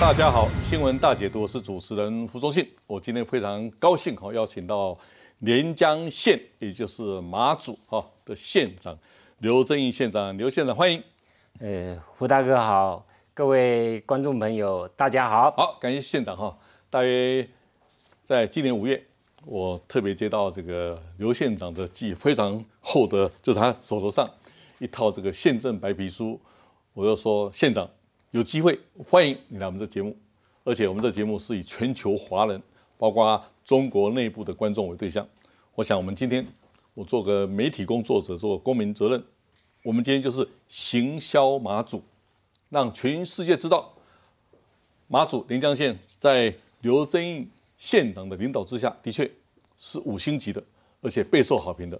大家好，新闻大解读是主持人胡忠信。我今天非常高兴哈，邀请到连江县，也就是马祖哈的县长刘正义县长，刘县长欢迎。呃，胡大哥好，各位观众朋友大家好。好，感谢县长哈。大约在今年五月，我特别接到这个刘县长的寄，非常厚的，就是他手头上一套这个县政白皮书，我就说县长。有机会欢迎你来我们这节目，而且我们这节目是以全球华人，包括中国内部的观众为对象。我想我们今天我做个媒体工作者，做公民责任。我们今天就是行销马祖，让全世界知道马祖临江县在刘增印县长的领导之下，的确是五星级的，而且备受好评的。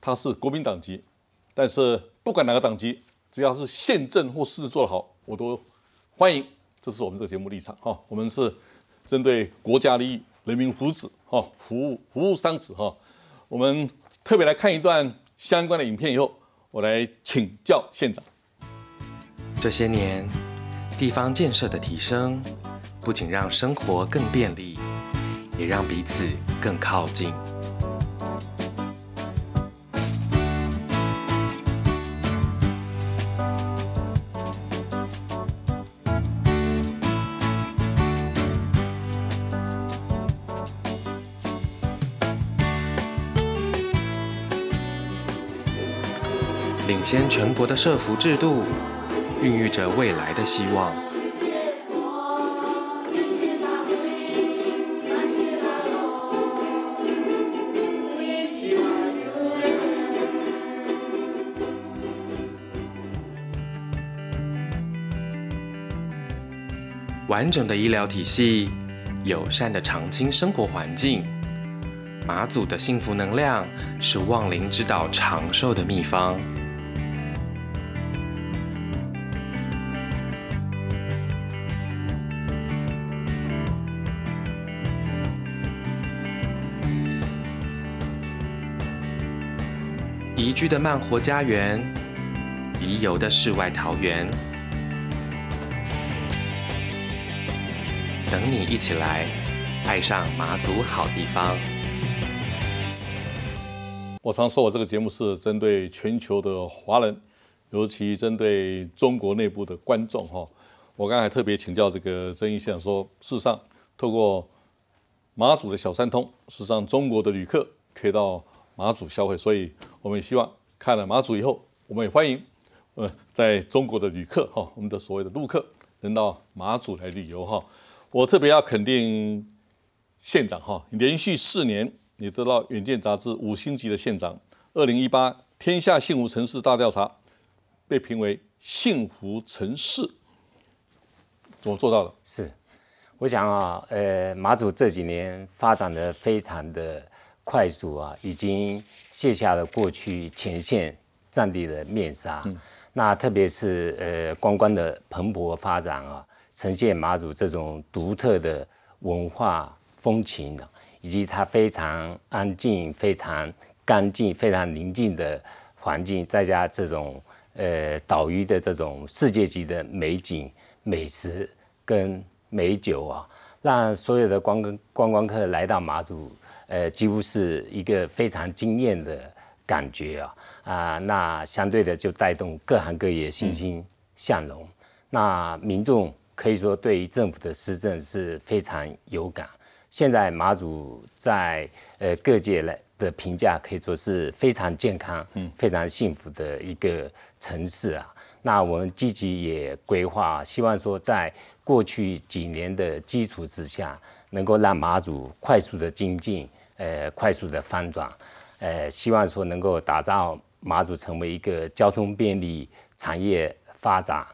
他是国民党籍，但是不管哪个党籍。只要是县政或市做得好，我都欢迎。这是我们这个节目立场哈。我们是针对国家利益、人民福祉哈，服务服务商梓哈。我们特别来看一段相关的影片以后，我来请教县长。这些年地方建设的提升，不仅让生活更便利，也让彼此更靠近。先，陈国的社服制度孕育着未来的希望。完整的医疗体系，友善的常青生活环境，马祖的幸福能量是望灵之岛长寿的秘方。居的慢活家园，宜游的世外桃源，等你一起来爱上马祖好地方。我常说，我这个节目是针对全球的华人，尤其针对中国内部的观众哈。我刚才特别请教这个曾毅先生说：，事实上，透过马祖的小三通，事实上中国的旅客可以到马祖消费，所以。我们希望看了马祖以后，我们也欢迎，呃，在中国的旅客哈，我们的所谓的陆客能到马祖来旅游哈。我特别要肯定县长哈，连续四年你得到《远见》杂志五星级的县长，二零一八天下幸福城市大调查被评为幸福城市，怎么做到的？是，我想啊，呃，马祖这几年发展的非常的。快速啊，已经卸下了过去前线战地的面纱。那特别是呃，观光的蓬勃发展啊，呈现马祖这种独特的文化风情，以及它非常安静、非常干净、非常宁静的环境，再加这种呃岛屿的这种世界级的美景、美食跟美酒啊，让所有的观光观光客来到马祖。呃，几乎是一个非常惊艳的感觉啊！啊，那相对的就带动各行各业欣欣向荣。那民众可以说对于政府的施政是非常有感。现在马祖在呃各界来的评价可以说是非常健康、非常幸福的一个城市啊。那我们积极也规划，希望说在过去几年的基础之下，能够让马祖快速的精进。呃，快速的翻转，呃，希望说能够打造马祖成为一个交通便利、产业发展，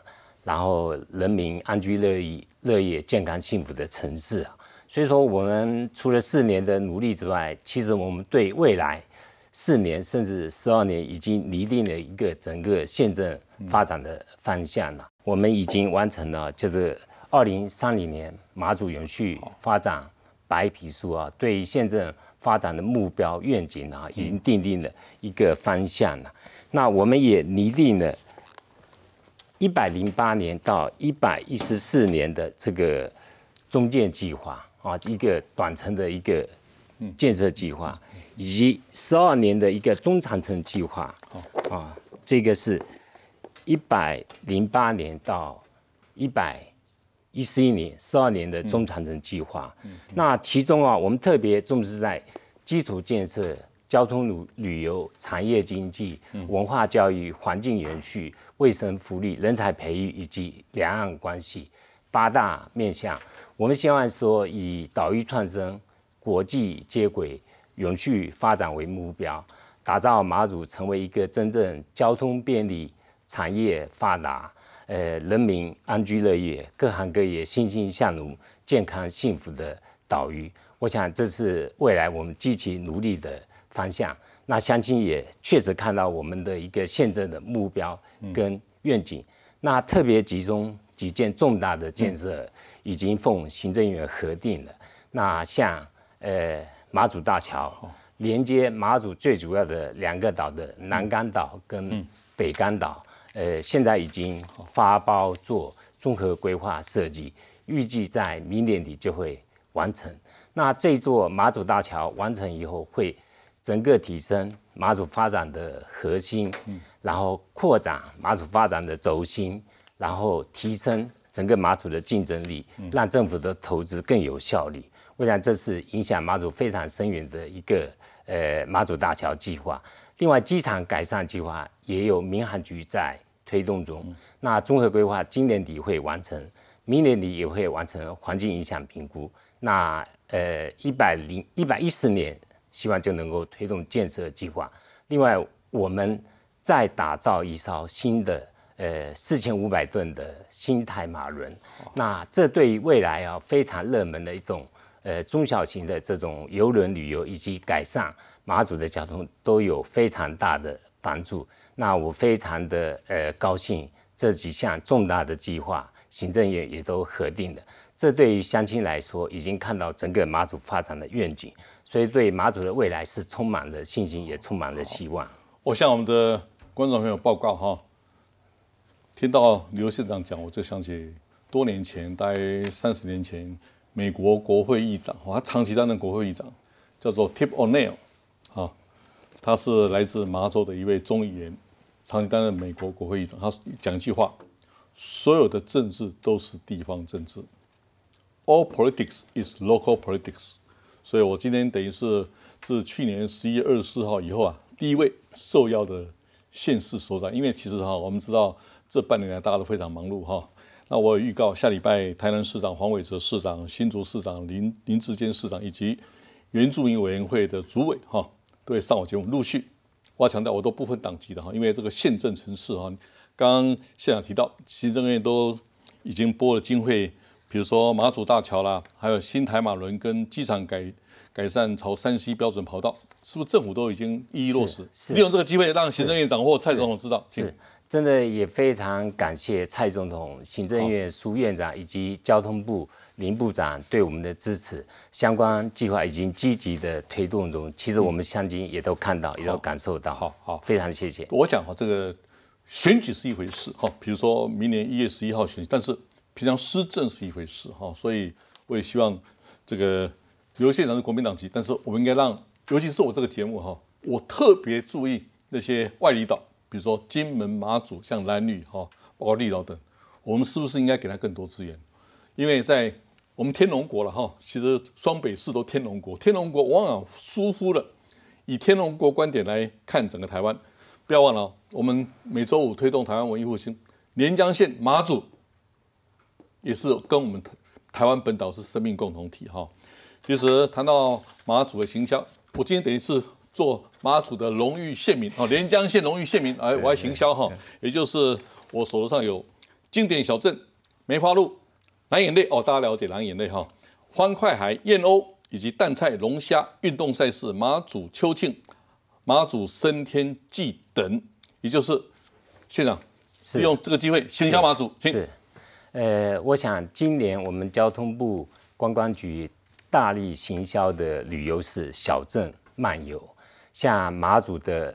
然后人民安居乐业、乐业健康幸福的城市啊。所以说，我们除了四年的努力之外，其实我们对未来四年甚至十二年已经厘定了一个整个县镇发展的方向了。我们已经完成了，就是二零三零年马祖永续发展白皮书啊，对县镇。发展的目标愿景啊，已经定定了一个方向了。那我们也拟定了，一百零八年到一百一十四年的这个中建计划啊，一个短程的一个建设计划，以及十二年的一个中长程计划。啊，这个是一百零八年到一百。一十一年、十二年的中长程计划，那其中啊，我们特别重视在基础建设、交通旅旅游、产业经济、文化教育、环境延续、卫生福利、人才培育以及两岸关系八大面向。我们希望说，以岛域创生、国际接轨、永续发展为目标，打造马祖成为一个真正交通便利、产业发达。呃，人民安居乐业，各行各业欣欣向荣，健康幸福的岛屿，我想这是未来我们积极努力的方向。那乡亲也确实看到我们的一个现在的目标跟愿景。那特别集中几件重大的建设已经奉行政院核定了。那像呃马祖大桥，连接马祖最主要的两个岛的南竿岛跟北竿岛。呃，现在已经发包做综合规划设计，预计在明年底就会完成。那这座马祖大桥完成以后，会整个提升马祖发展的核心，然后扩展马祖发展的轴心，然后提升整个马祖的竞争力，让政府的投资更有效率。我想这是影响马祖非常深远的一个呃马祖大桥计划。另外，机场改善计划也有民航局在推动中。那综合规划今年底会完成，明年底也会完成环境影响评估。那呃，一百零一百一十年，希望就能够推动建设计划。另外，我们再打造一艘新的呃四千五百吨的新泰马轮。那这对于未来啊，非常热门的一种呃中小型的这种游轮旅游以及改善。马祖的交通都有非常大的帮助，那我非常的呃高兴，这几项重大的计划行政院也都核定的，这对于乡亲来说已经看到整个马祖发展的愿景，所以对马祖的未来是充满了信心，也充满了希望。我向我们的观众朋友报告哈，听到刘县长讲，我就想起多年前，大约三十年前，美国国会议长他长期担任国会议长，叫做 Tip O'Neill。啊，他是来自麻州的一位中议员，长期担任美国国会议长。他讲一句话：所有的政治都是地方政治，All politics is local politics。所以我今天等于是自去年十一月二十四号以后啊，第一位受邀的县市首长。因为其实哈，我们知道这半年来大家都非常忙碌哈。那我有预告，下礼拜台南市长黄伟哲市长、新竹市长林林志坚市长以及原住民委员会的主委哈。都会上我节目陆续，我要强调我都不分党籍的哈，因为这个县政、城市哈，刚刚县长提到行政院都已经拨了经费，比如说马祖大桥啦，还有新台马轮跟机场改改善朝山西标准跑道，是不是政府都已经一一落实？利用这个机会让行政院长或蔡总统知道。是，真的也非常感谢蔡总统、行政院苏院长以及交通部。林部长对我们的支持，相关计划已经积极的推动中。其实我们乡亲也都看到，也都感受到。好，好，非常谢谢。我讲哈，这个选举是一回事哈，比如说明年一月十一号选，举，但是平常施政是一回事哈。所以我也希望，这个刘县长是国民党籍，但是我们应该让，尤其是我这个节目哈，我特别注意那些外离岛，比如说金门、马祖、像蓝绿哈，包括绿岛等，我们是不是应该给他更多资源？因为在我们天龙国了哈，其实双北四都天龙国，天龙国往往疏忽了。以天龙国观点来看整个台湾，不要忘了，我们每周五推动台湾文艺复兴，连江县马祖也是跟我们台湾本岛是生命共同体哈。其实谈到马祖的行销，我今天等于是做马祖的荣誉县民啊，连江县荣誉县民，来玩行销哈，也就是我手头上有经典小镇梅花鹿。蓝眼泪哦，大家了解蓝眼泪哈，欢快海燕鸥以及淡菜、龙虾运动赛事、马祖秋庆、马祖升天祭等，也就是县长利用这个机会行销马祖。是。呃，我想今年我们交通部观光局大力行销的旅游是小镇漫游，像马祖的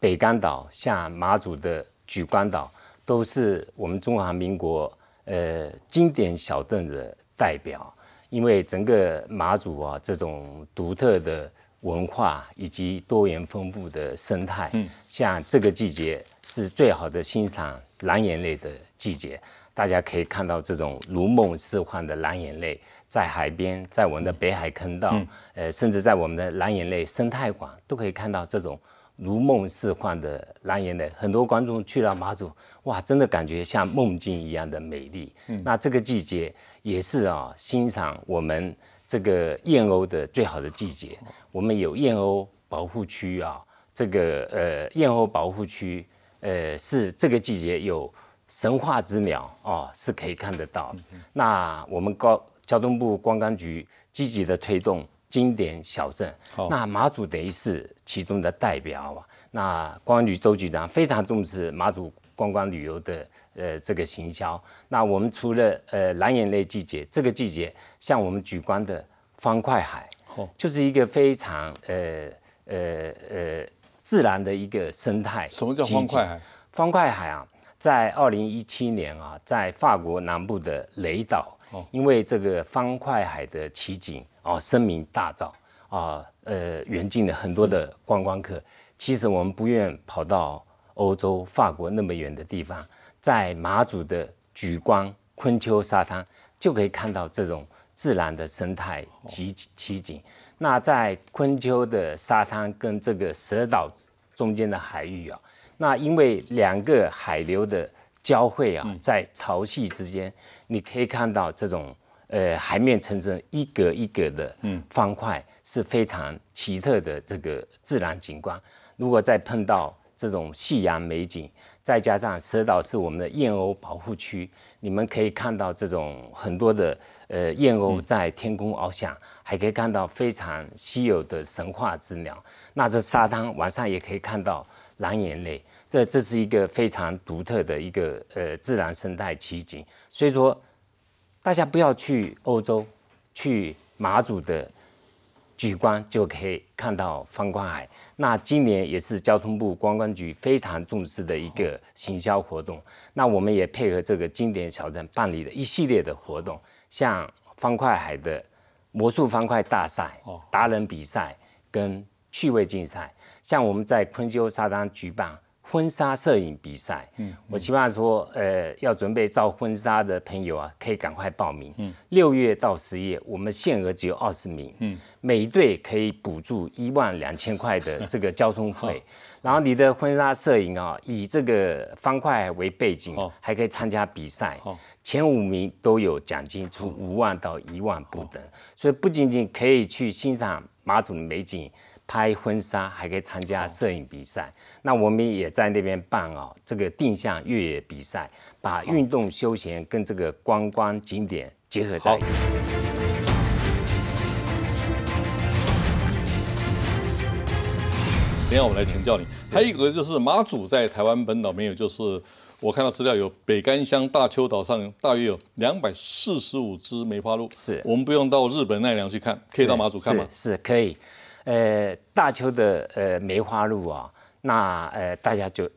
北干岛、像马祖的举光岛，都是我们中华民国。呃，经典小凳的代表，因为整个马祖啊，这种独特的文化以及多元丰富的生态，嗯，像这个季节是最好的欣赏蓝眼泪的季节，大家可以看到这种如梦似幻的蓝眼泪，在海边，在我们的北海坑道，呃，甚至在我们的蓝眼泪生态馆，都可以看到这种。如梦似幻的蓝眼泪，很多观众去了马祖，哇，真的感觉像梦境一样的美丽。那这个季节也是啊，欣赏我们这个燕鸥的最好的季节。我们有燕鸥保护区啊，这个呃燕鸥保护区，呃是这个季节有神话之鸟啊是可以看得到。那我们高交通部观光局积极的推动。经典小镇，那马祖等于是其中的代表啊。那光局周局长非常重视马祖观光旅游的呃这个行销。那我们除了呃蓝眼泪季节，这个季节像我们举光的方块海，就是一个非常呃呃呃自然的一个生态。什么叫方块海？方块海啊，在二零一七年啊，在法国南部的雷岛，因为这个方块海的奇景。啊，声名大噪啊，呃，远近的很多的观光客，其实我们不愿跑到欧洲、法国那么远的地方，在马祖的举光昆丘沙滩就可以看到这种自然的生态奇奇景。那在昆丘的沙滩跟这个蛇岛中间的海域啊，那因为两个海流的交汇啊，在潮汐之间，你可以看到这种。呃，海面层层一格一格的方块是非常奇特的这个自然景观。如果再碰到这种夕阳美景，再加上蛇岛是我们的燕鸥保护区，你们可以看到这种很多的呃燕鸥在天空翱翔，还可以看到非常稀有的神话之鸟。那这沙滩晚上也可以看到蓝眼泪，这这是一个非常独特的一个呃自然生态奇景。所以说。大家不要去欧洲，去马祖的举关就可以看到方块海。那今年也是交通部观光局非常重视的一个行销活动。那我们也配合这个经典小镇办理的一系列的活动，像方块海的魔术方块大赛、达人比赛跟趣味竞赛，像我们在昆丘沙滩举办。婚纱摄影比赛，嗯，我希望说，呃，要准备照婚纱的朋友啊，可以赶快报名，嗯，六月到十月，我们限额只有二十名，嗯，每一队可以补助一万两千块的这个交通费，然后你的婚纱摄影啊，以这个方块为背景，还可以参加比赛，前五名都有奖金，从五万到一万不等，所以不仅仅可以去欣赏马祖的美景。拍婚纱还可以参加摄影比赛，那我们也在那边办哦。这个定向越野比赛，把运动休闲跟这个观光景点结合在一起。等先我来请教你。还有一个就是马祖在台湾本岛没有，就是我看到资料有北干乡大丘岛上大约有两百四十五只梅花鹿。是，我们不用到日本奈良去看，可以到马祖看吗？是，可以。呃，大邱的呃梅花鹿啊，那呃大家就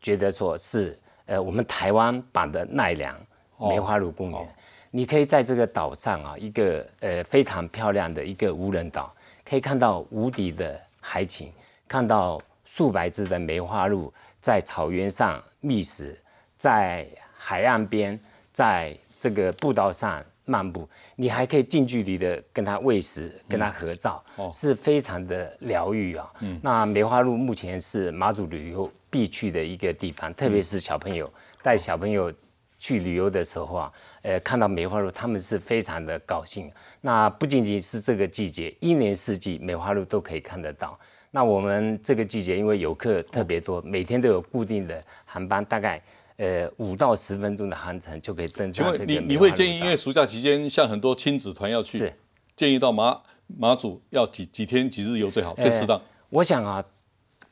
觉得说是呃我们台湾版的奈良梅花鹿公园，你可以在这个岛上啊一个呃非常漂亮的一个无人岛，可以看到无敌的海景，看到数百只的梅花鹿在草原上觅食，在海岸边，在这个步道上。漫步，你还可以近距离的跟它喂食，跟它合照，哦，是非常的疗愈啊。那梅花鹿目前是马祖旅游必去的一个地方，特别是小朋友带小朋友去旅游的时候啊，呃，看到梅花鹿，他们是非常的高兴。那不仅仅是这个季节，一年四季梅花鹿都可以看得到。那我们这个季节因为游客特别多，每天都有固定的航班，大概。呃，五到十分钟的航程就可以登上这个。你你会建议，因为暑假期间像很多亲子团要去，是建议到马马祖要几几天几日游最好最适当？我想啊，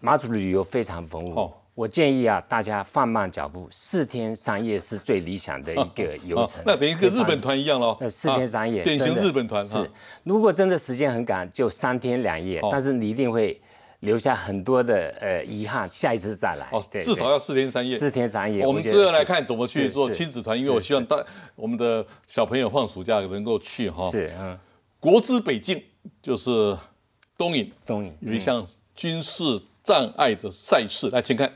马祖的旅游非常丰富。我建议啊，大家放慢脚步，四天三夜是最理想的一个游程。那等于一日本团一样喽。呃，四天三夜，典型日本团是。如果真的时间很赶，就三天两夜，但是你一定会。留下很多的呃遗憾，下一次再来哦，至少要四天三夜。四天三夜，我们最后来看怎么去做亲子团，因为我希望大我们的小朋友放暑假能够去哈。是，嗯，国之北境就是东影，东影有一项军事障碍的赛事，来，请看。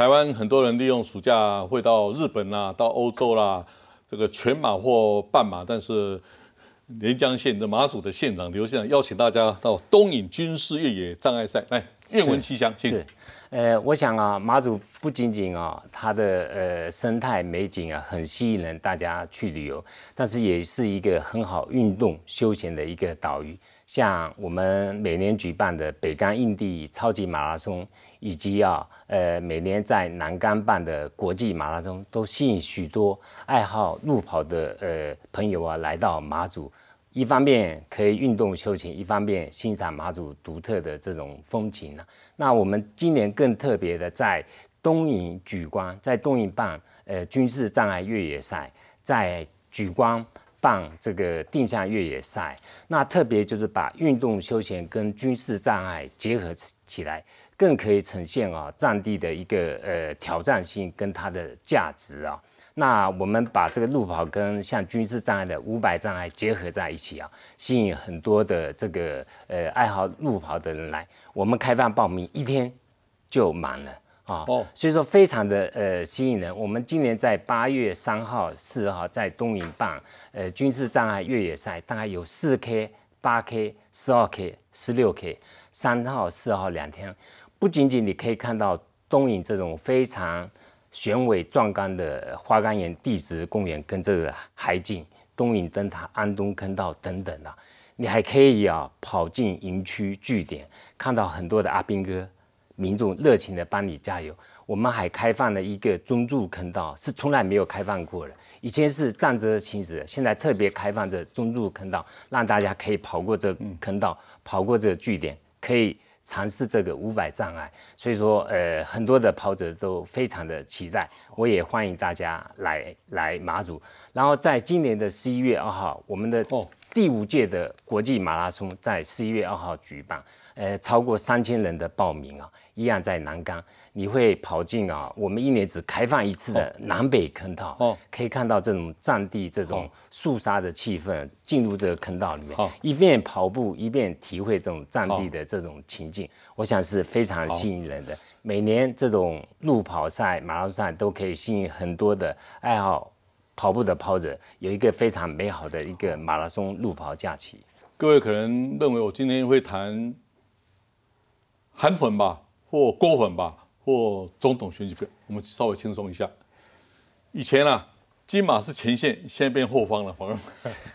台湾很多人利用暑假会到日本啦，到欧洲啦，这个全马或半马。但是连江县的马祖的县长刘县长邀请大家到东引军事越野障碍赛来，愿闻其详。是，呃，我想啊，马祖不仅仅啊，它的呃生态美景啊很吸引人，大家去旅游，但是也是一个很好运动休闲的一个岛屿。像我们每年举办的北干印地超级马拉松。以及啊，呃，每年在南竿办的国际马拉松都吸引许多爱好路跑的呃朋友啊来到马祖，一方面可以运动休闲，一方面欣赏马祖独特的这种风情啊。那我们今年更特别的，在东营举光，在东营办呃军事障碍越野赛，在举光办这个定向越野赛，那特别就是把运动休闲跟军事障碍结合起来。更可以呈现啊，占地的一个呃挑战性跟它的价值啊。那我们把这个路跑跟像军事障碍的五百障碍结合在一起啊，吸引很多的这个呃爱好路跑的人来。我们开放报名一天就满了啊，所以说非常的呃吸引人。我们今年在八月三号、四号在东营办呃军事障碍越野赛，大概有四 K、八 K、十二 K、十六 K，三号、四号两天。不仅仅你可以看到东引这种非常雄伟壮观的花岗岩地质公园，跟这个海景、东引灯塔、安东坑道等等的，你还可以啊跑进营区据点，看到很多的阿兵哥民众热情的帮你加油。我们还开放了一个中柱坑道，是从来没有开放过的，以前是站着行驶，现在特别开放这中柱坑道，让大家可以跑过这坑道，跑过这据点，可以。尝试这个五百障碍，所以说，呃，很多的跑者都非常的期待，我也欢迎大家来来马祖。然后，在今年的十一月二号，我们的哦第五届的国际马拉松在十一月二号举办，呃，超过三千人的报名啊，一样在南竿。你会跑进啊，我们一年只开放一次的南北坑道，哦，可以看到这种战地这种肃杀的气氛，进入这个坑道里面，一边跑步一边体会这种战地的这种情境，我想是非常吸引人的。每年这种路跑赛、马拉松赛都可以吸引很多的爱好跑步的跑者，有一个非常美好的一个马拉松路跑假期。各位可能认为我今天会谈韩粉吧，或郭粉吧。做总统选举票，我们稍微轻松一下。以前啊，金马是前线，现在变后方了，反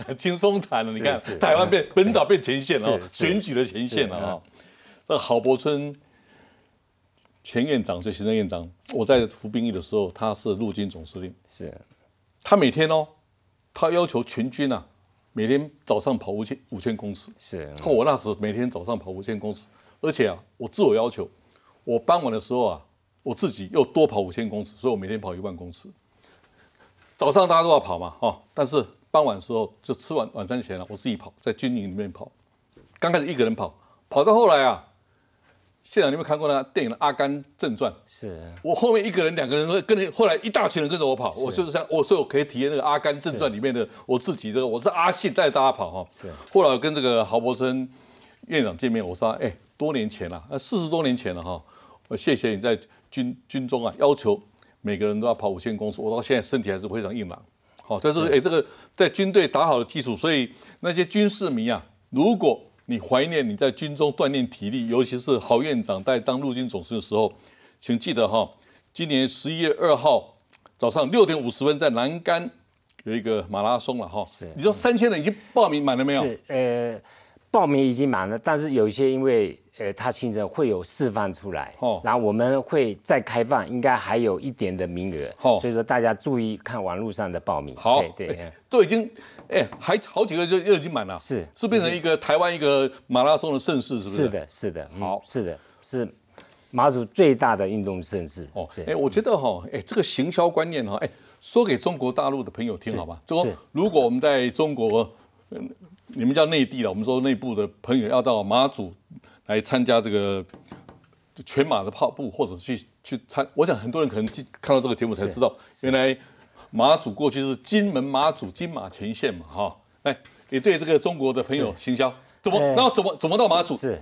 正 轻松谈了。你看，台湾变 本岛变前线了，选举的前线了啊。这郝柏村前院长，就行政院长，我在服兵役的时候，他是陆军总司令。是，他每天哦，他要求全军啊，每天早上跑五千五千公尺。是，我那时每天早上跑五千公尺，而且啊，我自我要求。我傍晚的时候啊，我自己又多跑五千公尺，所以我每天跑一万公尺。早上大家都要跑嘛，哈，但是傍晚的时候就吃完晚餐前了，我自己跑，在军营里面跑。刚开始一个人跑，跑到后来啊，现场有没有看过呢？电影《阿甘正传》是，我后面一个人、两个人会跟着，后来一大群人跟着我跑，我就是这我所以我可以体验那个《阿甘正传》里面的我自己这个，我是阿信带大家跑哈。是，后来跟这个豪伯森院长见面，我说，哎，多年前了，那四十多年前了哈。我谢谢你在军军中啊，要求每个人都要跑五千公尺，我到现在身体还是非常硬朗。好，这是哎，这个在军队打好了基础，所以那些军事迷啊，如果你怀念你在军中锻炼体力，尤其是郝院长在当陆军总司令的时候，请记得哈，今年十一月二号早上六点五十分在南竿有一个马拉松了哈。是。你说三千人已经报名满了没有？是，呃，报名已经满了，但是有一些因为。呃，它现在会有释放出来，哦，然后我们会再开放，应该还有一点的名额，哦，所以说大家注意看网络上的报名。好，对，都已经，哎，还好几个就又已经满了。是，是变成一个台湾一个马拉松的盛事，是不是？是的，是的。好，是的，是马祖最大的运动盛事。哦，哎，我觉得哈，哎，这个行销观念哈，哎，说给中国大陆的朋友听好吧？说如果我们在中国，嗯，你们叫内地了，我们说内部的朋友要到马祖。来参加这个全马的跑步，或者去去参，我想很多人可能看到这个节目才知道，原来马祖过去是金门马祖金马前线嘛，哈，哎，你对这个中国的朋友行销，怎么，后怎么怎么到马祖？是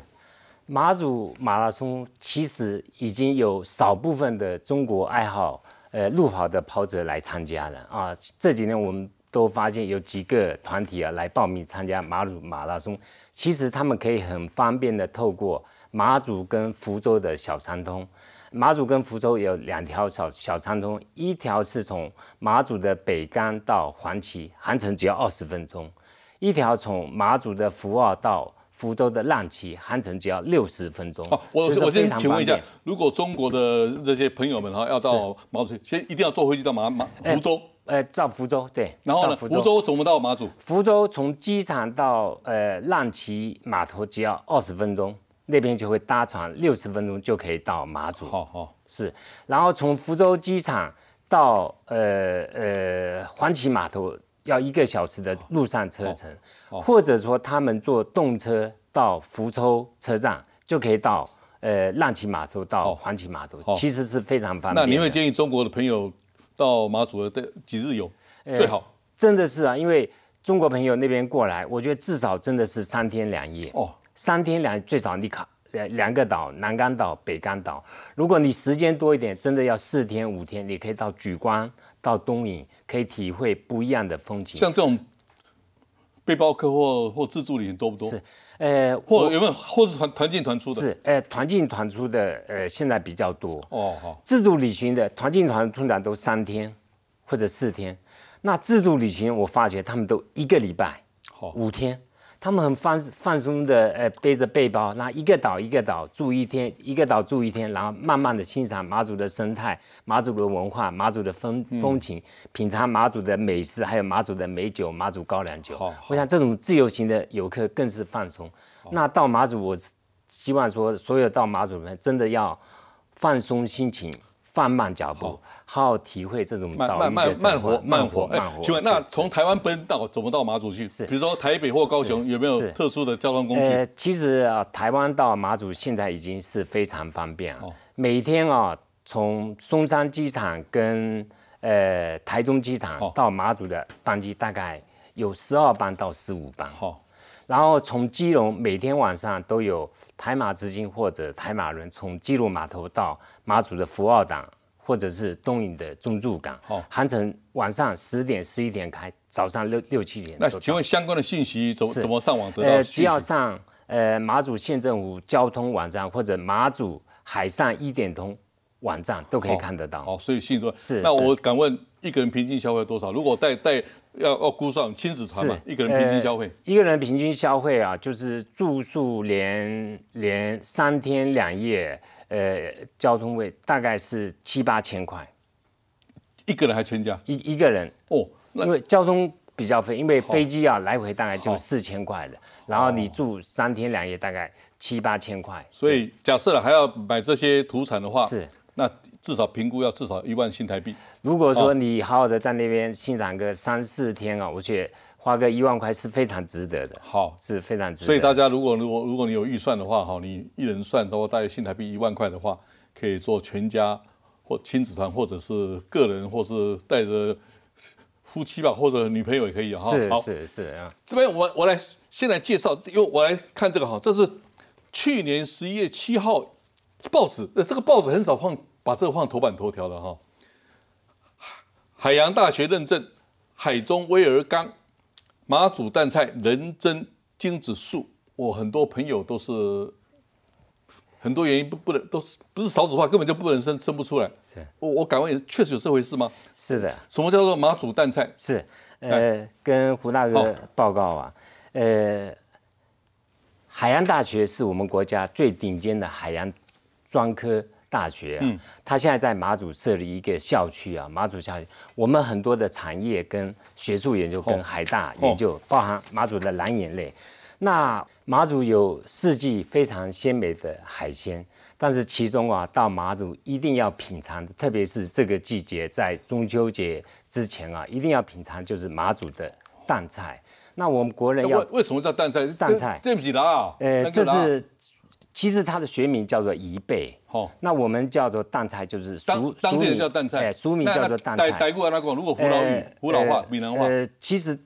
马祖马拉松其实已经有少部分的中国爱好呃路跑的跑者来参加了啊，这几年我们。都发现有几个团体啊来报名参加马祖马拉松。其实他们可以很方便的透过马祖跟福州的小三通。马祖跟福州有两条小小三通，一条是从马祖的北干到黄岐，航程只要二十分钟；一条从马祖的福澳到福州的浪旗，航程只要六十分钟。我我先请问一下，如果中国的这些朋友们哈要到马祖先一定要坐飞机到马马福州。呃，到福州对，然后呢？福州怎么到马祖？福州从机场到呃浪奇码头只要二十分钟，那边就会搭船，六十分钟就可以到马祖。好好，是。然后从福州机场到呃呃黄岐码头要一个小时的路上车程，或者说他们坐动车到福州车站就可以到呃浪奇码头到黄岐码头，其实是非常方便。那您会建议中国的朋友？到马祖的几日游最好，真的是啊，因为中国朋友那边过来，我觉得至少真的是三天两夜哦，三天两最少你考。两两个岛，南竿岛、北竿岛。如果你时间多一点，真的要四天五天，你可以到举光、到东引，可以体会不一样的风景。像这种背包客或或自助旅行多不多？呃，或有没有，或是团团进团出的？是，呃，团进团出的，呃，现在比较多。哦，好。自助旅行的团进团出，常都三天或者四天。那自助旅行，我发觉他们都一个礼拜，好，五天。他们很放放松的，呃，背着背包，那一个岛一个岛住一天，一个岛住一天，然后慢慢的欣赏马祖的生态、马祖的文化、马祖的风风情，品尝马祖的美食，还有马祖的美酒——马祖高粱酒。我想这种自由行的游客更是放松。那到马祖，我希望说，所有到马祖人真的要放松心情，放慢脚步。好体会这种慢慢慢活慢活慢活。请问，那从台湾奔到怎么到马祖去？是，比如说台北或高雄，有没有特殊的交通工具？其实啊，台湾到马祖现在已经是非常方便了。每天啊，从松山机场跟呃台中机场到马祖的班机大概有十二班到十五班。好，然后从基隆每天晚上都有台马直行或者台马轮从基隆码头到马祖的福澳港。或者是东引的中柱港，哦，航程晚上十点、十一点开，早上六六七点。那请问相关的信息怎怎么上网得到？呃，只要上呃马祖县政府交通网站或者马祖海上一点通网站都可以看得到。哦，所以信多。是。那我敢问，一个人平均消费多少？如果带带要要估算亲子团嘛，一个人平均消费？一个人平均消费啊，就是住宿连连三天两夜。呃，交通费大概是七八千块，一个人还全家一一个人哦，因为交通比较费，因为飞机啊来回大概就四千块了，然后你住三天两夜大概七八千块，所以假设了还要买这些土产的话，是那至少评估要至少一万新台币。如果说你好好的在那边欣赏个三四天啊，我觉得。花个一万块是非常值得的，好，是非常值得。所以大家如果如果如果你有预算的话，哈，你一人算，包括大约新台币一万块的话，可以做全家或亲子团，或者是个人，或是带着夫妻吧，或者女朋友也可以，哈。是是是啊。这边我我来先来介绍，因为我来看这个哈，这是去年十一月七号报纸，呃，这个报纸很少放，把这个放头版头条的哈。海洋大学认证海中威尔刚。马祖蛋菜，人参精子素，我很多朋友都是很多原因不不能，都是不是少子化，根本就不能生生不出来。我我敢问，确实有这回事吗？是的。什么叫做马祖蛋菜？是，呃，跟胡大哥报告啊，呃，海洋大学是我们国家最顶尖的海洋专科。大学，嗯，他现在在马祖设立一个校区啊，马祖校区，我们很多的产业跟学术研究跟海大研究，包含马祖的蓝眼泪。那马祖有四季非常鲜美的海鲜，但是其中啊，到马祖一定要品尝特别是这个季节，在中秋节之前啊，一定要品尝就是马祖的淡菜。那我们国人要为什么叫淡菜？淡菜，对不起啦，呃，这是。其实它的学名叫做贻贝，哦，那我们叫做淡菜，就是俗当地叫淡菜，哎，俗名叫做淡菜。待逮过那个？如果胡老语、胡老话、闽南话，呃，其实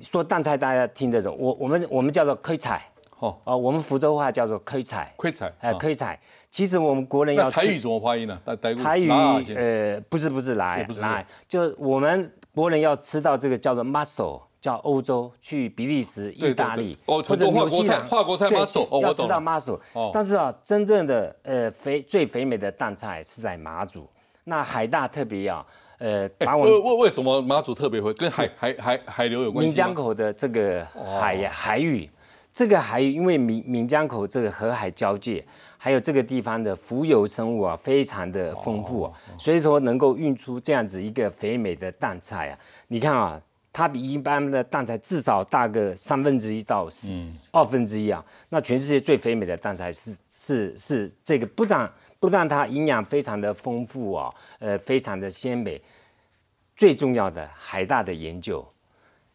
说淡菜大家听得懂。我我们我们叫做魁菜，哦，我们福州话叫做魁菜，魁菜，哎，魁菜。其实我们国人要台语怎么发音呢？台语呃，不是不是来来，就是我们国人要吃到这个叫做 muscle。叫欧洲去比利时、意大利，或者有国菜，华国菜麻薯，要知道麻祖。但是啊，真正的呃肥最肥美的淡菜是在马祖。那海大特别啊，呃，为为为什么马祖特别会跟海海海海流有关系闽江口的这个海海域，这个海因为闽闽江口这个河海交界，还有这个地方的浮游生物啊非常的丰富，所以说能够运出这样子一个肥美的淡菜啊。你看啊。它比一般的蛋菜至少大个三分之一到二分之一啊！那全世界最肥美的蛋菜是是是这个，不但不但它营养非常的丰富哦，呃，非常的鲜美。最重要的，海大的研究，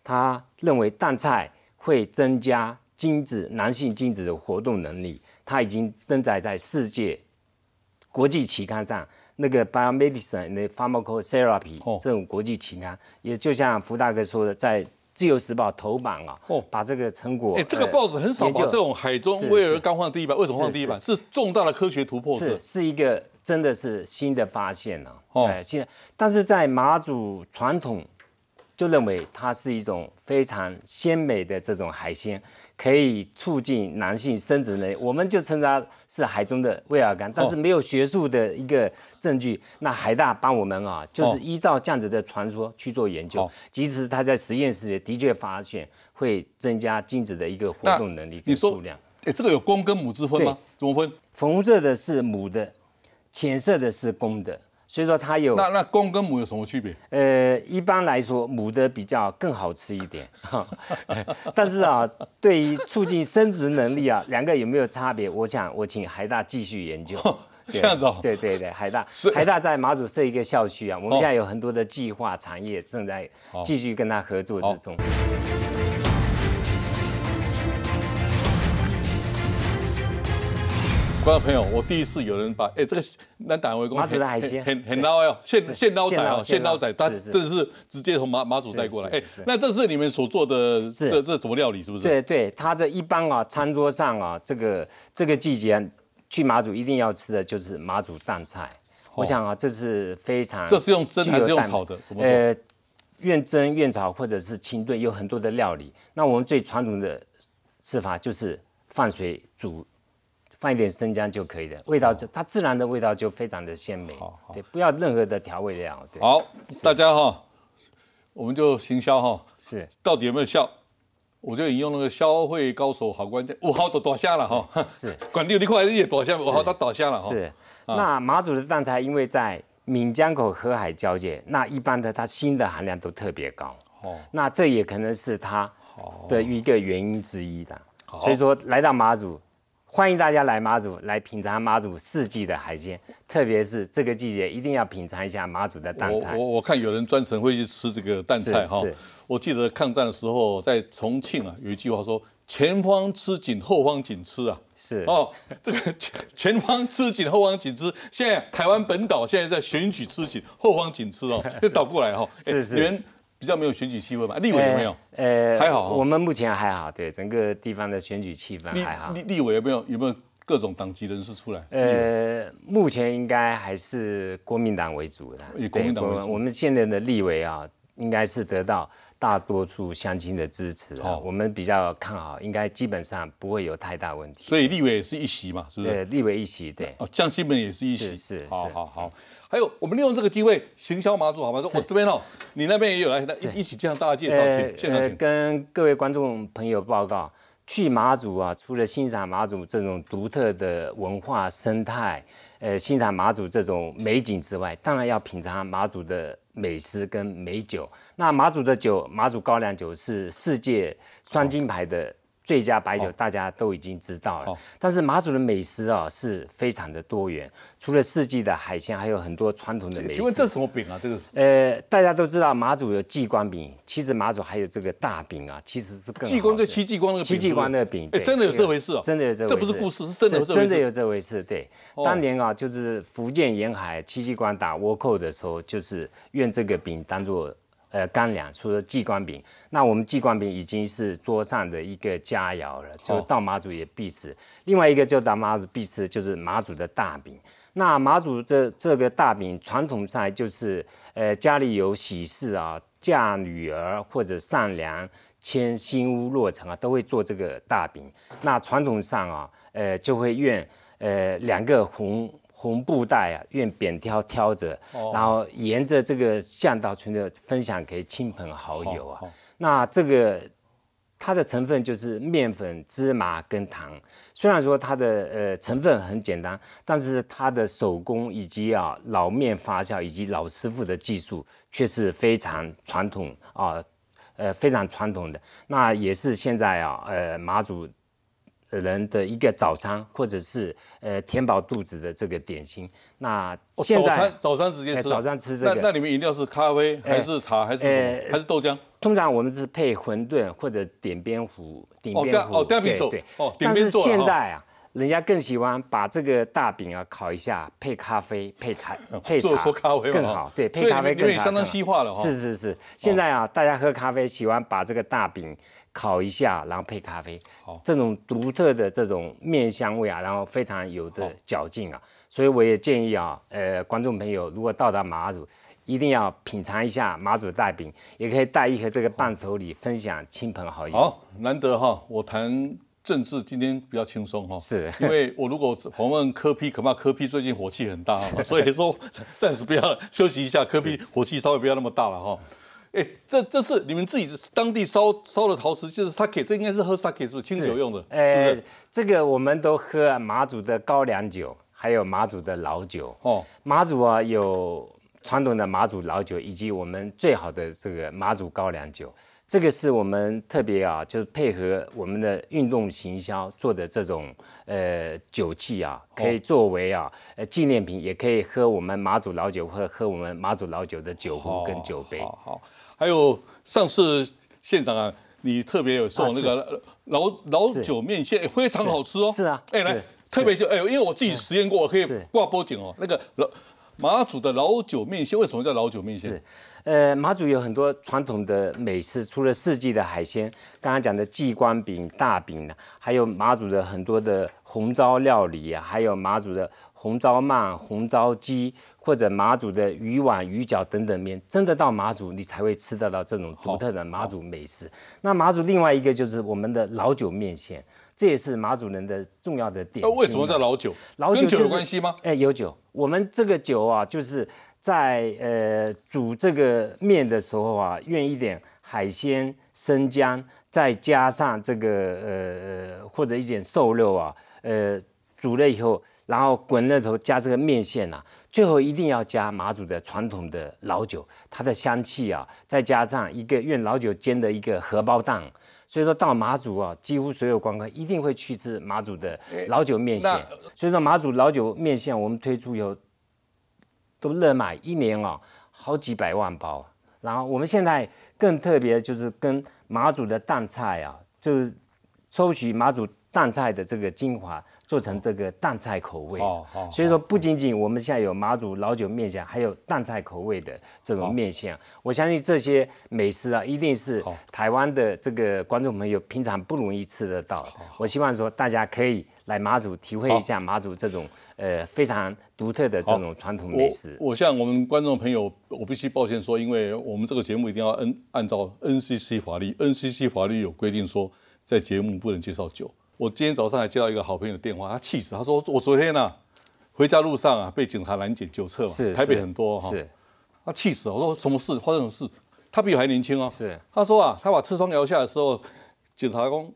他认为蛋菜会增加精子、男性精子的活动能力。它已经登载在世界国际期刊上。那个 biomedicine、那 p h a r m a c e t h e r a p y 这种国际期刊，也就像福大哥说的，在《自由时报》头版啊，把这个成果。哎，这个报纸很少这种海中威尔刚放第一版，为什么放第一版？是重大的科学突破。是，是一个真的是新的发现啊！哎，新。但是在马祖传统，就认为它是一种非常鲜美的这种海鲜。可以促进男性生殖能力，我们就称它是海中的威尔干。但是没有学术的一个证据。那海大帮我们啊，就是依照这样子的传说去做研究，即使他在实验室里的确发现会增加精子的一个活动能力、跟数量。哎，这个有公跟母之分吗？怎么分？粉红色的是母的，浅色的是公的。所以说它有那那公跟母有什么区别？呃，一般来说母的比较更好吃一点 但是啊，对于促进生殖能力啊，两个有没有差别？我想我请海大继续研究。这样子。对对对，海大海大在马祖设一个校区啊，我们现在有很多的计划产业正在继续跟他合作之中。观众朋友，我第一次有人把哎这个南台祖的海鲜很很捞哟，现现捞仔哦，现捞仔，它这是直接从马马祖带过来。哎，那这是你们所做的这这什么料理是不是？对对，它这一般啊，餐桌上啊，这个这个季节去马祖一定要吃的就是马祖蛋菜。我想啊，这是非常这是用蒸还是用炒的？呃，愿蒸愿炒或者是清炖有很多的料理。那我们最传统的吃法就是放水煮。放一点生姜就可以了，味道就它自然的味道就非常的鲜美。好，对，不要任何的调味料。好，大家哈，我们就行销哈。是，到底有没有效？我就引用那个消费高手好关键，五好都倒下了哈。是，管六你快来也倒下，五好他倒下了哈。是，那马祖的淡水，因为在闽江口河海交界，那一般的它锌的含量都特别高。哦，那这也可能是它的一个原因之一的。所以说来到马祖。欢迎大家来妈祖，来品尝妈祖四季的海鲜，特别是这个季节，一定要品尝一下妈祖的蛋菜。我我我看有人专程会去吃这个蛋菜哈。我记得抗战的时候，在重庆啊，有一句话说：“前方吃紧，后方紧吃啊。”是哦，这个前前方吃紧，后方紧吃。现在台湾本岛现在在选举吃紧，后方紧吃哦，就 倒过来哈。是是。比较没有选举气氛吧？立委有没有？呃，还好，我们目前还好，对整个地方的选举气氛还好。立立委有没有？有没有各种党籍人士出来？呃，目前应该还是国民党为主的。主。我们现在的立委啊，应该是得到大多数乡亲的支持。哦，我们比较看好，应该基本上不会有太大问题。所以立委也是一席嘛，是不是？对，立委一席，对。哦，这样基本也是一席。是是，好好好。哎呦，我们利用这个机会行销马祖好吗？我这边哦，你那边也有来，那一起向大家介绍，请现场请跟各位观众朋友报告，去马祖啊，除了欣赏马祖这种独特的文化生态，呃，欣赏马祖这种美景之外，当然要品尝马祖的美食跟美酒。那马祖的酒，马祖高粱酒是世界双金牌的。最佳白酒大家都已经知道了，但是马祖的美食啊是非常的多元，除了四季的海鲜，还有很多传统的美食。请问这什么饼啊？这个呃，大家都知道马祖有戚光饼，其实马祖还有这个大饼啊，其实是更。戚光这戚继光那个戚继光那饼，真的有这回事，真的有这，这不是故事，是真的，真的有这回事。对，当年啊，就是福建沿海戚继光打倭寇的时候，就是用这个饼当做。呃，干粮，除了机冠饼，那我们机冠饼已经是桌上的一个佳肴了，就到妈祖也必吃。另外一个就到妈祖必吃，就是妈祖的大饼。那妈祖这这个大饼，传统上就是呃家里有喜事啊，嫁女儿或者上梁、迁新屋落成啊，都会做这个大饼。那传统上啊，呃就会用呃两个红。红布袋啊，用扁挑挑着，然后沿着这个巷道村的分享给亲朋好友啊。那这个它的成分就是面粉、芝麻跟糖。虽然说它的呃成分很简单，但是它的手工以及啊老面发酵以及老师傅的技术却是非常传统啊，呃非常传统的。那也是现在啊，呃马祖。的人的一个早餐，或者是呃填饱肚子的这个点心。那早餐早餐直接吃，早餐吃这个，那那你们饮料是咖啡还是茶还是还是豆浆？通常我们是配馄饨或者点边糊。哦，点边糊对。哦，但是现在啊，人家更喜欢把这个大饼啊烤一下，配咖啡，配配茶，咖啡更好。对，配咖啡更。好。相当西化了哦。是是是，现在啊，大家喝咖啡喜欢把这个大饼。烤一下，然后配咖啡，这种独特的这种面香味啊，然后非常有的嚼劲啊，所以我也建议啊，呃，观众朋友如果到达马祖，一定要品尝一下马祖大饼，也可以带一盒这个伴手礼分享亲朋好友。好，难得哈，我谈政治今天比较轻松哈，是因为我如果访问柯批，恐怕柯批最近火气很大，所以说暂时不要休息一下，柯批火气稍微不要那么大了哈。哎，这这是你们自己当地烧烧的陶瓷，就是萨克，这应该是喝萨克是不是清酒用的？哎，这个我们都喝马祖的高粱酒，还有马祖的老酒。哦，马祖啊，有传统的马祖老酒，以及我们最好的这个马祖高粱酒。这个是我们特别啊，就是配合我们的运动行销做的这种呃酒器啊，可以作为啊呃纪念品，也可以喝我们马祖老酒或者喝我们马祖老酒的酒壶跟酒杯。好。还有上次县长啊，你特别有送那个老老酒面线非常好吃哦。是啊，哎，来特别就哎，因为我自己实验过，可以挂波锦哦。那个马祖的老酒面线为什么叫老酒面线？呃，马祖有很多传统的美食，除了四季的海鲜，刚刚讲的鸡冠饼、大饼呢，还有马祖的很多的红糟料理啊，还有马祖的红糟鳗、红糟鸡。或者麻祖的鱼丸、鱼饺等等面，真的到麻祖你才会吃得到这种独特的麻祖美食。那麻祖另外一个就是我们的老酒面线，这也是麻祖人的重要的点。那为什么叫老酒？老酒有关系吗？哎，有酒。我们这个酒啊，就是在呃煮这个面的时候啊，用一点海鲜、生姜，再加上这个呃或者一点瘦肉啊，呃煮了以后。然后滚的时候加这个面线呐，最后一定要加马祖的传统的老酒，它的香气啊，再加上一个用老酒煎的一个荷包蛋，所以说到马祖啊，几乎所有观光一定会去吃马祖的老酒面线。所以说马祖老酒面线我们推出有都热卖，一年哦好几百万包。然后我们现在更特别就是跟马祖的蛋菜啊，就是抽取马祖。蛋菜的这个精华做成这个蛋菜口味，所以说不仅仅我们现在有马祖老酒面线，还有蛋菜口味的这种面线。我相信这些美食啊，一定是台湾的这个观众朋友平常不容易吃得到。我希望说大家可以来马祖体会一下马祖这种呃非常独特的这种传统美食。我向我们观众朋友，我必须抱歉说，因为我们这个节目一定要按按照 NCC 法律，NCC 法律有规定说在节目不能介绍酒。我今天早上还接到一个好朋友的电话，他气死，他说我昨天呢回家路上啊被警察拦截酒测嘛，台北很多哈，他气死，我说什么事发生什么事？他比我还年轻哦，他说啊他把车窗摇下的时候，警察工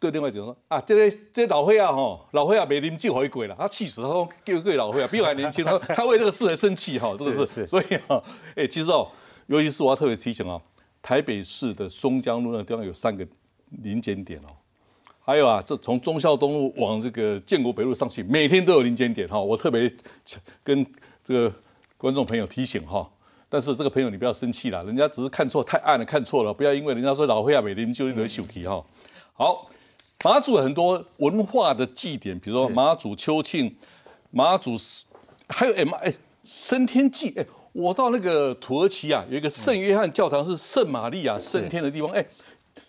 对另外警察说啊这些这老黑啊哈老黑啊没你们回鬼了，他气死，他说各个老黑啊比我还年轻，他 他为这个事而生气哈，是不是？所以哈，哎，其实哦，尤其是我要特别提醒啊，台北市的松江路那地方有三个临检点哦。还有啊，这从忠孝东路往这个建国北路上去，每天都有零点点哈。我特别跟这个观众朋友提醒哈，但是这个朋友你不要生气了，人家只是看错太暗了，看错了，不要因为人家说老黑啊，每天就一堆秀题哈。好，马祖很多文化的祭典，比如说马祖秋庆，马祖还有什马哎升天祭哎，我到那个土耳其啊，有一个圣约翰教堂是圣玛利亚升天的地方哎，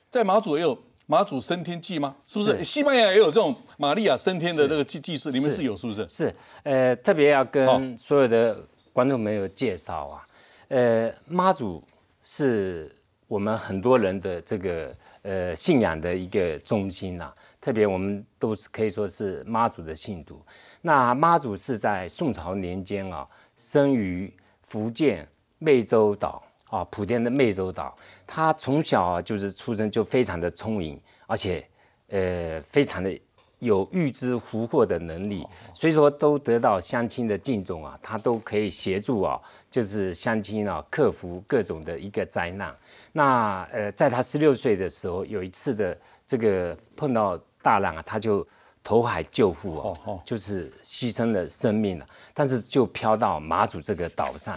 在马祖也有。妈祖升天祭吗？是不是西班牙也有这种玛利亚升天的那个祭祭事？你们是有是不是？是，呃，特别要跟所有的观众朋友介绍啊，呃，妈祖是我们很多人的这个呃信仰的一个中心啊，特别我们都是可以说是妈祖的信徒。那妈祖是在宋朝年间啊，生于福建湄洲岛。啊，莆田的湄洲岛，他从小就是出生就非常的聪颖，而且，呃，非常的有预知福祸的能力，所以说都得到乡亲的敬重啊，他都可以协助啊，就是乡亲啊克服各种的一个灾难。那呃，在他十六岁的时候，有一次的这个碰到大浪啊，他就。投海救父哦，就是牺牲了生命了，但是就漂到马祖这个岛上，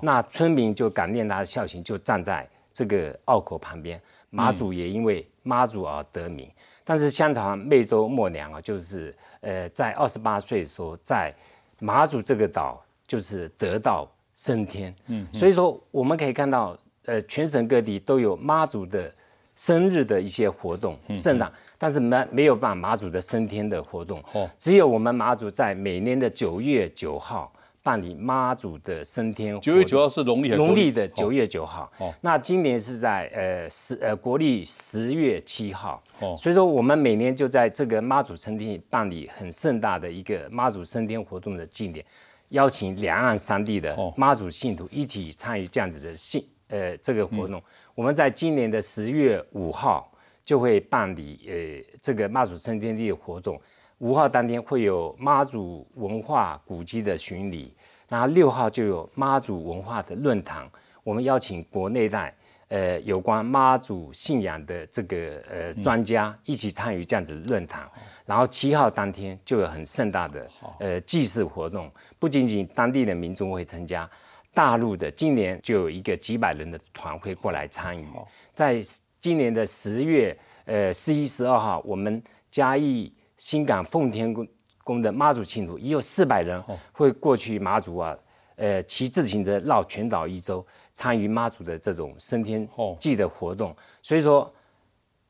那村民就感念他的孝行，就站在这个澳口旁边。妈祖也因为妈祖而得名，但是相传湄州默娘啊，就是呃在二十八岁时候在妈祖这个岛就是得道升天。嗯，所以说我们可以看到，呃，全省各地都有妈祖的生日的一些活动，甚至。但是没没有办妈祖的升天的活动，哦，只有我们妈祖在每年的九月九号办理妈祖的升天。九月九号是农历农历的九月九号，哦，那今年是在呃十呃国历十月七号，哦，所以说我们每年就在这个妈祖升天办理很盛大的一个妈祖升天活动的庆典，邀请两岸三地的妈祖信徒一起参与这样子的信呃这个活动。我们在今年的十月五号。就会办理呃这个妈祖升天地的活动，五号当天会有妈祖文化古迹的巡礼，然后六号就有妈祖文化的论坛，我们邀请国内外呃有关妈祖信仰的这个呃专家一起参与这样子的论坛，然后七号当天就有很盛大的呃祭祀活动，不仅仅当地的民众会参加，大陆的今年就有一个几百人的团会过来参与，在。今年的十月，呃，十一、十二号，我们嘉义新港奉天宫宫的妈祖庆祝，也有四百人会过去妈祖啊，呃，骑自行车绕全岛一周，参与妈祖的这种升天祭的活动。所以说，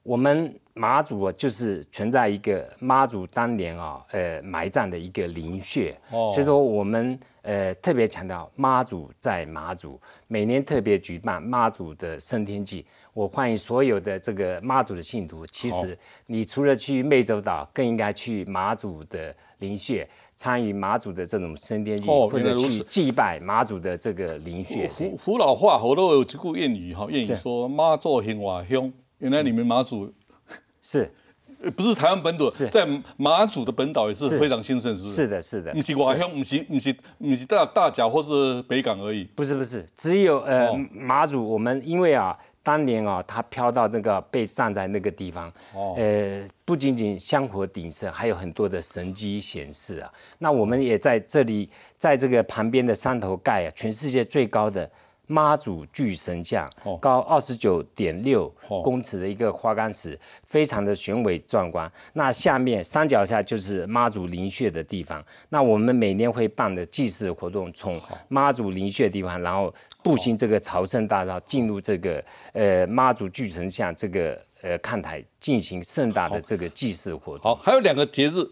我们妈祖啊，就是存在一个妈祖当年啊，呃，埋葬的一个灵穴。所以说我们。呃，特别强调妈祖在妈祖，每年特别举办妈祖的升天祭，我欢迎所有的这个妈祖的信徒。其实，你除了去湄洲岛，更应该去妈祖的灵穴，参与妈祖的这种升天祭，或者去祭拜妈祖的这个灵穴。胡胡老话，我都有一句谚语哈，谚语说妈祖行外乡，原来你们妈祖是。不是台湾本土，在马祖的本岛也是非常兴盛，是不是？是的，是的，不是外乡，不是，不是，不是大大甲或是北港而已。不是，不是，只有呃马祖，我们因为啊，当年啊，它漂到那个被葬在那个地方，呃，不仅仅香火鼎盛，还有很多的神机显示啊。那我们也在这里，在这个旁边的山头盖啊，全世界最高的。妈祖巨神像高二十九点六公尺的一个花岗石，非常的雄伟壮观。那下面山脚下就是妈祖灵穴的地方。那我们每年会办的祭祀活动，从妈祖灵穴地方，然后步行这个朝圣大道，进入这个呃妈祖巨神像这个呃看台，进行盛大的这个祭祀活动。好，还有两个节日：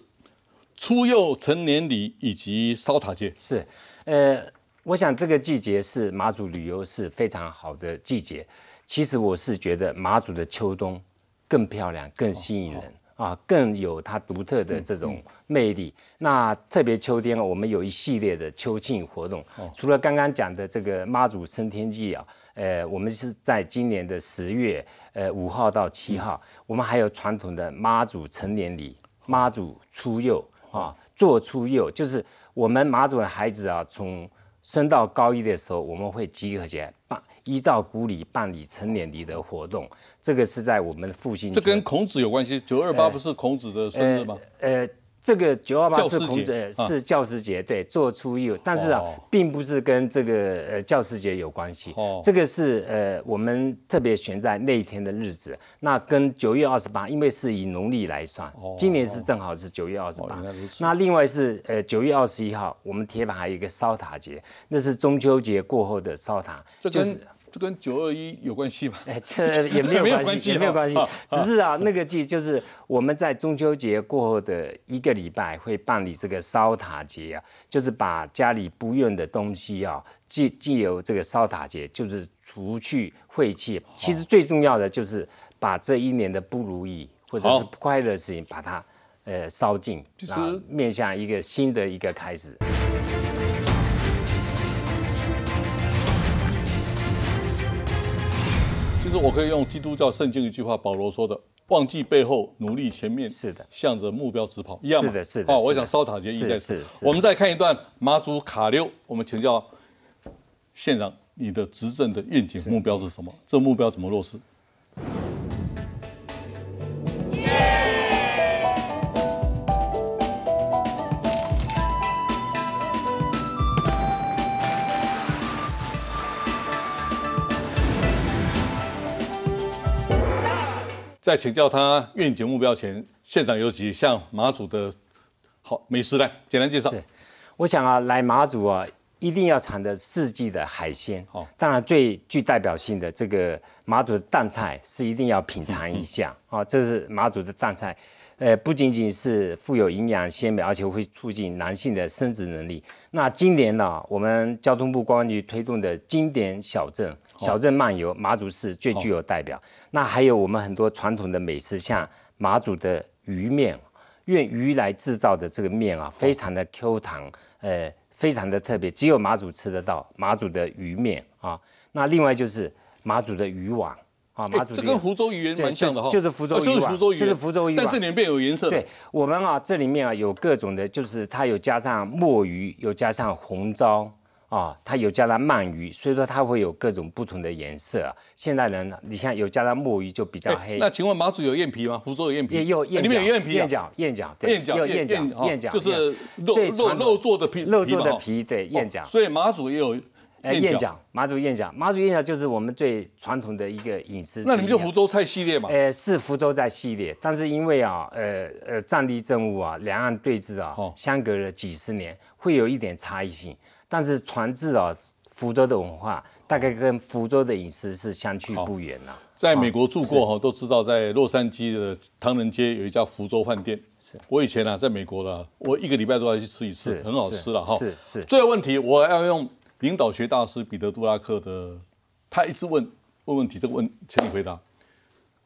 初幼成年礼以及烧塔节。是，呃。我想这个季节是马祖旅游是非常好的季节。其实我是觉得马祖的秋冬更漂亮、更吸引人啊，更有它独特的这种魅力。那特别秋天啊，我们有一系列的秋庆活动。除了刚刚讲的这个妈祖升天祭啊，呃，我们是在今年的十月呃五号到七号，我们还有传统的妈祖成年礼、妈祖初幼啊，做初幼就是我们马祖的孩子啊从升到高一的时候，我们会集合起来办依照古礼办理成年礼的活动。这个是在我们的复兴，这跟孔子有关系。九二八不是孔子的生日吗？呃这个九二八是孔子是教师节，对，做出一，但是啊，并不是跟这个呃教师节有关系。这个是呃我们特别选在那一天的日子，那跟九月二十八，因为是以农历来算，今年是正好是九月二十八。那另外是呃九月二十一号，我们铁板还有一个烧塔节，那是中秋节过后的烧塔，就是。这跟九二一有关系吗？哎，这也没有关系，也没有关系。只是啊，那个祭就是我们在中秋节过后的一个礼拜会办理这个烧塔节啊，就是把家里不用的东西啊，既既有这个烧塔节，就是除去晦气。其实最重要的就是把这一年的不如意或者是不快乐的事情把它呃烧尽，然后面向一个新的一个开始。是我可以用基督教圣经一句话，保罗说的：“忘记背后，努力前面，是的，向着目标直跑。”一样的，是的。我想烧塔结意在此。我们再看一段马祖卡六。我们请教县长，你的执政的愿景目标是什么？这目标怎么落实？在请教他运景目标前，县长有几项马祖的好美食来简单介绍。是，我想啊，来马祖啊，一定要尝的四季的海鲜。哦，当然最具代表性的这个马祖的蛋菜是一定要品尝一下。啊，这是马祖的蛋菜，呃，不仅仅是富有营养鲜美，而且会促进男性的生殖能力。那今年呢，我们交通部公安局推动的经典小镇。小镇漫游，马祖市最具有代表。那还有我们很多传统的美食，像马祖的鱼面，用鱼来制造的这个面啊，非常的 Q 弹，呃，非常的特别，只有马祖吃得到马祖的鱼面啊。那另外就是马祖的鱼网啊，马祖这跟福州鱼圆蛮像的哈，就是福州鱼，就是福州鱼，但是里面有颜色。对我们啊，这里面啊有各种的，就是它有加上墨鱼，有加上红糟。啊，它有加了鳗鱼，所以说它会有各种不同的颜色现代人，你看有加了墨鱼就比较黑。那请问马祖有燕皮吗？福州有燕皮也有燕皮，里面有燕皮。燕饺，燕饺，燕饺，燕饺，燕饺，就是肉肉肉做的皮，肉做的皮，对，燕饺。所以马祖也有燕角，马祖燕角，马祖燕角就是我们最传统的一个饮食。那你们就福州菜系列嘛？哎，是福州菜系列，但是因为啊，呃呃，战地政务啊，两岸对峙啊，相隔了几十年，会有一点差异性。但是传至啊，福州的文化大概跟福州的饮食是相去不远了。在美国住过哈，都知道在洛杉矶的唐人街有一家福州饭店。是，我以前呢在美国的，我一个礼拜都要去吃一次，很好吃了哈。是是。最后问题，我要用领导学大师彼得·杜拉克的，他一直问问问题，这个问，请你回答。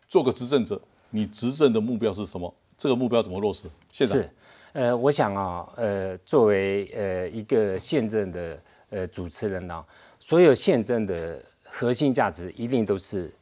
做个执政者，你执政的目标是什么？这个目标怎么落实？县在。呃，我想啊，呃，作为呃一个宪政的呃主持人呢，所有宪政的核心价值一定都是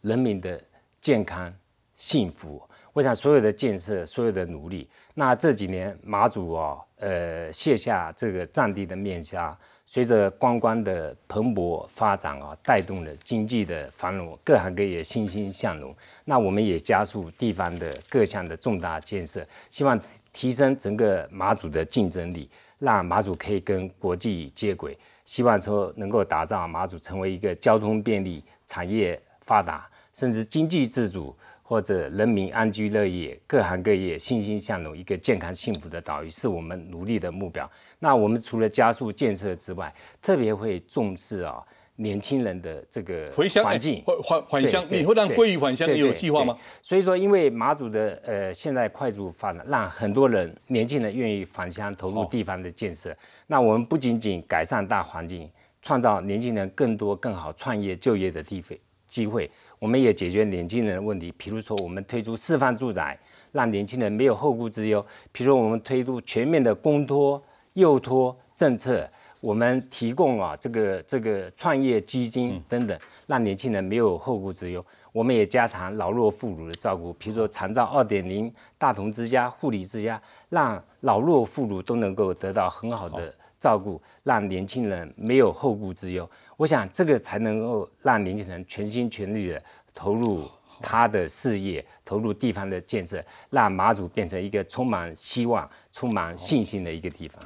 人民的健康幸福。我想所有的建设，所有的努力，那这几年马祖啊，呃，卸下这个战地的面纱。随着观光的蓬勃发展啊，带动了经济的繁荣，各行各业欣欣向荣。那我们也加速地方的各项的重大建设，希望提升整个马祖的竞争力，让马祖可以跟国际接轨。希望说能够打造马祖成为一个交通便利、产业发达，甚至经济自主。或者人民安居乐业，各行各业欣欣向荣，一个健康幸福的岛屿是我们努力的目标。那我们除了加速建设之外，特别会重视啊年轻人的这个回乡环境，还还乡，你会让鲑鱼返乡有计划吗？所以说，因为马祖的呃现在快速发展，让很多人年轻人愿意返乡投入地方的建设。那我们不仅仅改善大环境，创造年轻人更多更好创业就业的地费机会。我们也解决年轻人的问题，比如说我们推出示范住宅，让年轻人没有后顾之忧；比如说我们推出全面的公托、幼托政策，我们提供啊这个这个创业基金等等，让年轻人没有后顾之忧。我们也加强老弱妇孺的照顾，比如说长照二点零、大同之家、护理之家，让老弱妇孺都能够得到很好的。照顾让年轻人没有后顾之忧，我想这个才能够让年轻人全心全力的投入他的事业，投入地方的建设，让马祖变成一个充满希望、充满信心的一个地方。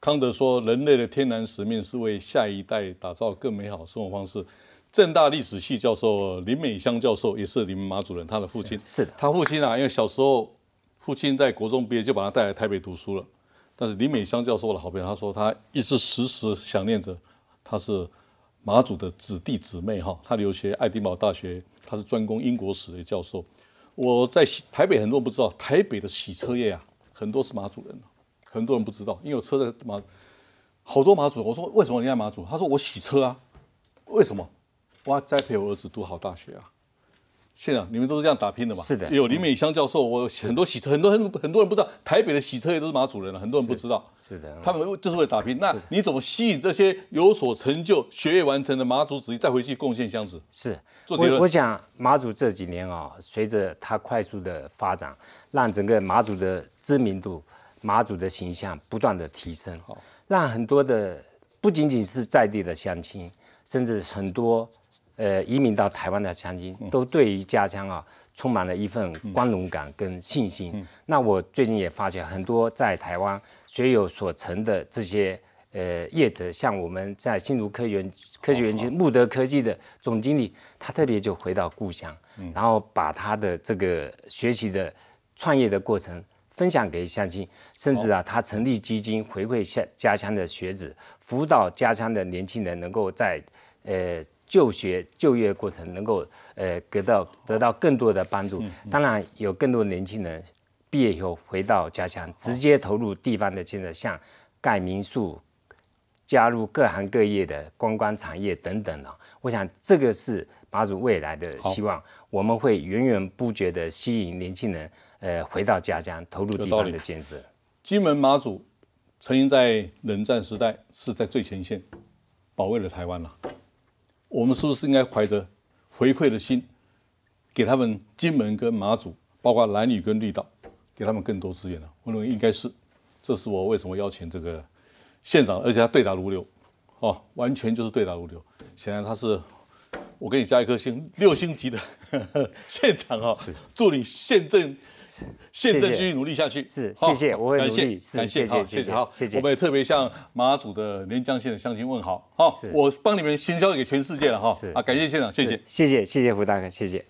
康德说：“人类的天然使命是为下一代打造更美好生活方式。”正大历史系教授林美香教授也是你们马主任他的父亲，是的，他父亲啊，因为小时候父亲在国中毕业就把他带来台北读书了。但是李美香教授的好朋友，他说他一直时时想念着，他是马祖的子弟姊妹哈。他留学爱丁堡大学，他是专攻英国史的教授。我在台北很多人不知道，台北的洗车业啊，很多是马祖人很多人不知道，因为我车在马，好多马祖。我说为什么你爱马祖？他说我洗车啊，为什么？我要栽培我儿子读好大学啊。是长，你们都是这样打拼的嘛？是的，有林美香教授，我很多洗车，很多很很多人不知道，台北的洗车业都是马祖人了，很多人不知道。是的，他们就是为了打拼。那你怎么吸引这些有所成就、学业完成的马祖子弟，再回去贡献乡子？是。我我想马祖这几年啊，随着它快速的发展，让整个马祖的知名度、马祖的形象不断的提升，让很多的不仅仅是在地的乡亲，甚至很多。呃，移民到台湾的乡亲都对于家乡啊，充满了一份光荣感跟信心。那我最近也发现，很多在台湾学有所成的这些呃业者，像我们在新竹科学科学园区慕德科技的总经理，他特别就回到故乡，然后把他的这个学习的创业的过程分享给乡亲，甚至啊，他成立基金回馈乡家乡的学子，辅导家乡的年轻人能够在呃。就学、就业过程能够呃得到得到更多的帮助，当然有更多年轻人毕业以后回到家乡，直接投入地方的建设，像盖民宿、加入各行各业的观光产业等等了。我想这个是马祖未来的希望，我们会源源不绝的吸引年轻人呃回到家乡，投入地方的建设。金门马祖曾经在冷战时代是在最前线保卫了台湾了。我们是不是应该怀着回馈的心，给他们金门跟马祖，包括蓝屿跟绿岛，给他们更多资源呢？我认为应该是，这是我为什么邀请这个县长，而且他对答如流，哦，完全就是对答如流。显然他是，我给你加一颗星，六星级的 县长哦，祝你县政。现在继续努力下去，是谢谢，我会努力，感谢，谢谢，谢谢，好，谢谢。我们也特别向马祖的连江县的乡亲问好，好，我帮你们先交给全世界了哈，啊，感谢县长，谢谢，谢谢，谢谢胡大哥，谢谢。